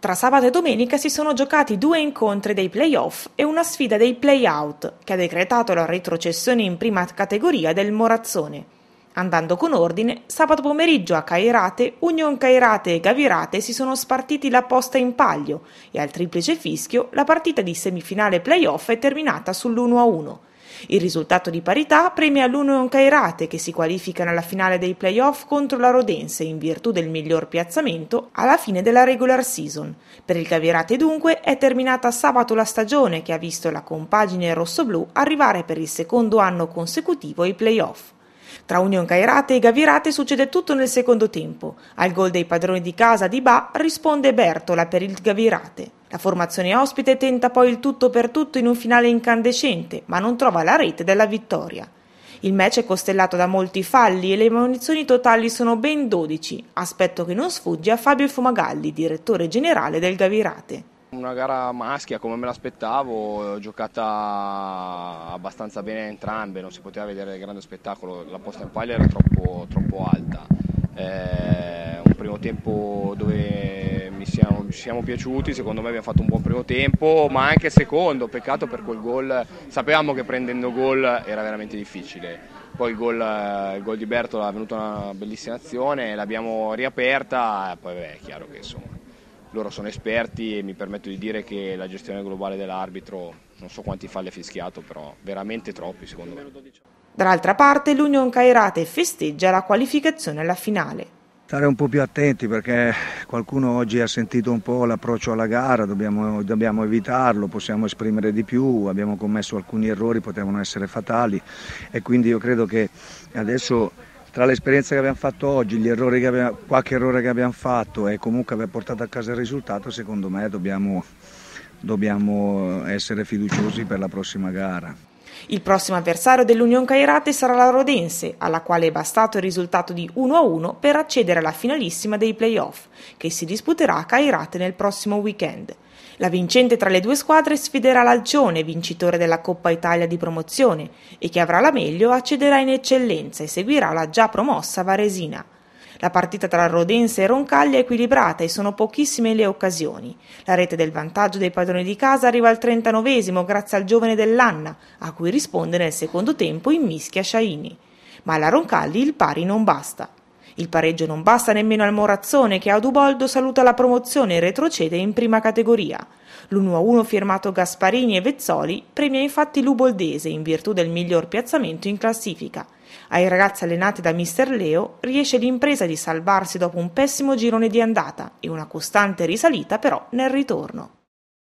Tra sabato e domenica si sono giocati due incontri dei play-off e una sfida dei play-out, che ha decretato la retrocessione in prima categoria del Morazzone. Andando con ordine, sabato pomeriggio a Cairate, Union Cairate e Gavirate si sono spartiti la posta in palio e al triplice fischio la partita di semifinale play-off è terminata sull'1-1. Il risultato di parità premia l'Uno Cairate che si qualificano alla finale dei playoff contro la Rodense in virtù del miglior piazzamento alla fine della regular season. Per il Cavirate dunque è terminata sabato la stagione che ha visto la compagine rossoblù arrivare per il secondo anno consecutivo ai playoff. Tra Union Cairate e Gavirate succede tutto nel secondo tempo. Al gol dei padroni di casa di Ba risponde Bertola per il Gavirate. La formazione ospite tenta poi il tutto per tutto in un finale incandescente, ma non trova la rete della vittoria. Il match è costellato da molti falli e le munizioni totali sono ben 12, aspetto che non sfugge a Fabio Fumagalli, direttore generale del Gavirate. Una gara maschia come me l'aspettavo, giocata abbastanza bene entrambe, non si poteva vedere il grande spettacolo, la posta in palla era troppo, troppo alta. Eh, un primo tempo dove siamo piaciuti, secondo me abbiamo fatto un buon primo tempo, ma anche secondo, peccato per quel gol, sapevamo che prendendo gol era veramente difficile. Poi il gol, il gol di Bertola è venuta una bellissima azione, l'abbiamo riaperta, poi beh, è chiaro che insomma loro sono esperti e mi permetto di dire che la gestione globale dell'arbitro, non so quanti falli ha fischiato, però veramente troppi secondo me. Dall'altra parte l'Union Cairate festeggia la qualificazione alla finale stare un po' più attenti perché qualcuno oggi ha sentito un po' l'approccio alla gara, dobbiamo, dobbiamo, evitarlo, possiamo esprimere di più, abbiamo commesso alcuni errori, potevano essere fatali e quindi io credo che adesso tra l'esperienza che abbiamo fatto oggi, abbiamo, qualche errore che abbiamo fatto e comunque aver portato a casa il risultato, secondo me dobbiamo, dobbiamo essere fiduciosi per la prossima gara. Il prossimo avversario dell'Union Cairate sarà la Rodense, alla quale è bastato il risultato di 1-1 per accedere alla finalissima dei playoff, che si disputerà a Cairate nel prossimo weekend. La vincente tra le due squadre sfiderà l'Alcione, vincitore della Coppa Italia di promozione, e chi avrà la meglio accederà in eccellenza e seguirà la già promossa Varesina. La partita tra Rodense e Roncaglia è equilibrata e sono pochissime le occasioni. La rete del vantaggio dei padroni di casa arriva al 39 esimo grazie al giovane dell'Anna, a cui risponde nel secondo tempo in mischia Shaini. Ma alla Roncalli il pari non basta. Il pareggio non basta nemmeno al Morazzone che a Duboldo saluta la promozione e retrocede in prima categoria. L'1-1 firmato Gasparini e Vezzoli premia infatti l'Uboldese in virtù del miglior piazzamento in classifica. Ai ragazzi allenati da Mister Leo riesce l'impresa di salvarsi dopo un pessimo girone di andata e una costante risalita però nel ritorno.